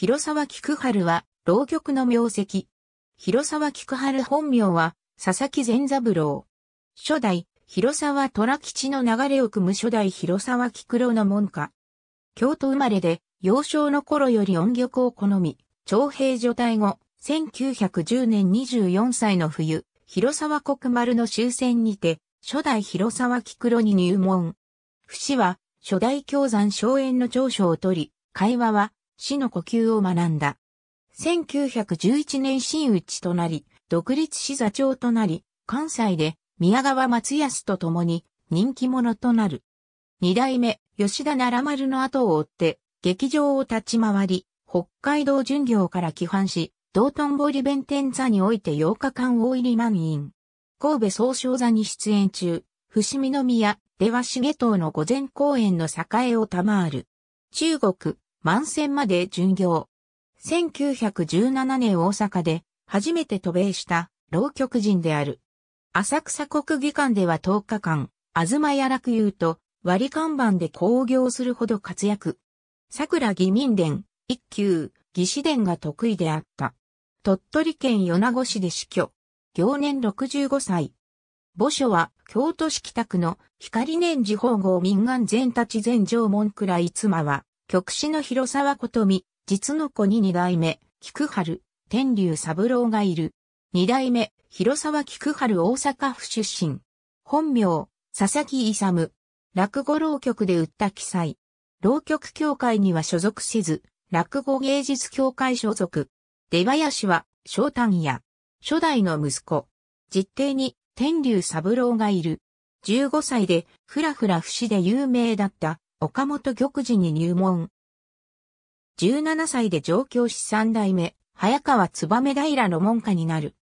広沢菊春は、浪曲の名跡。広沢菊春本名は、佐々木善三郎。初代、広沢虎吉の流れを組む初代広沢菊郎の門下。京都生まれで、幼少の頃より音曲を好み、徴兵除隊後、1910年24歳の冬、広沢国丸の終戦にて、初代広沢菊郎に入門。不死は、初代京山荘園の長所を取り、会話は、死の呼吸を学んだ。1911年真打ちとなり、独立し座長となり、関西で宮川松康と共に人気者となる。二代目、吉田奈良丸の後を追って、劇場を立ち回り、北海道巡業から帰還し、道頓堀弁天座において8日間大入り満員。神戸総称座に出演中、伏見宮、出羽重藤の午前公演の栄えを賜る。中国、満戦まで巡業。1917年大阪で初めて渡米した老局人である。浅草国技館では10日間、東屋楽友と割り看板で興行するほど活躍。桜義民伝、一級、義士伝が得意であった。鳥取県米子市で死去。行年65歳。墓所は京都市北区の光年寺宝号民願全立全城門倉い妻は曲子の広沢琴美、実の子に二代目、菊春、天竜三郎がいる。二代目、広沢菊春大阪府出身。本名、佐々木勇。落語浪曲で売った記載。浪曲協会には所属せず、落語芸術協会所属。出林は、翔丹屋。初代の息子。実弟に、天竜三郎がいる。15歳で、ふらふら不死で有名だった、岡本玉次に入門。17歳で上京し三代目、早川燕平の門下になる。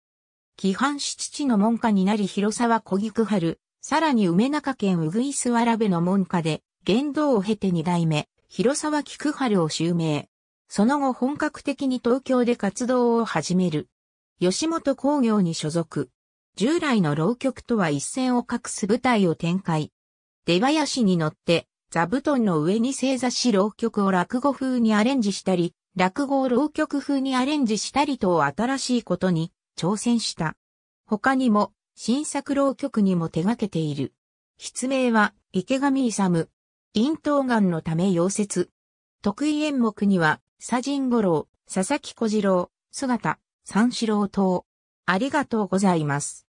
規範し父の門下になり広沢小菊春、さらに梅中県うぐいすわらべの門下で、言動を経て二代目、広沢菊春を襲名。その後本格的に東京で活動を始める。吉本工業に所属。従来の浪曲とは一線を画す舞台を展開。出囃子に乗って、座布団の上に正座し浪曲を落語風にアレンジしたり、落語を浪曲風にアレンジしたりと新しいことに挑戦した。他にも、新作浪曲にも手掛けている。筆名は、池上勇。咽頭癌のため溶接。得意演目には、佐神五郎、佐々木小次郎、姿、三四郎等。ありがとうございます。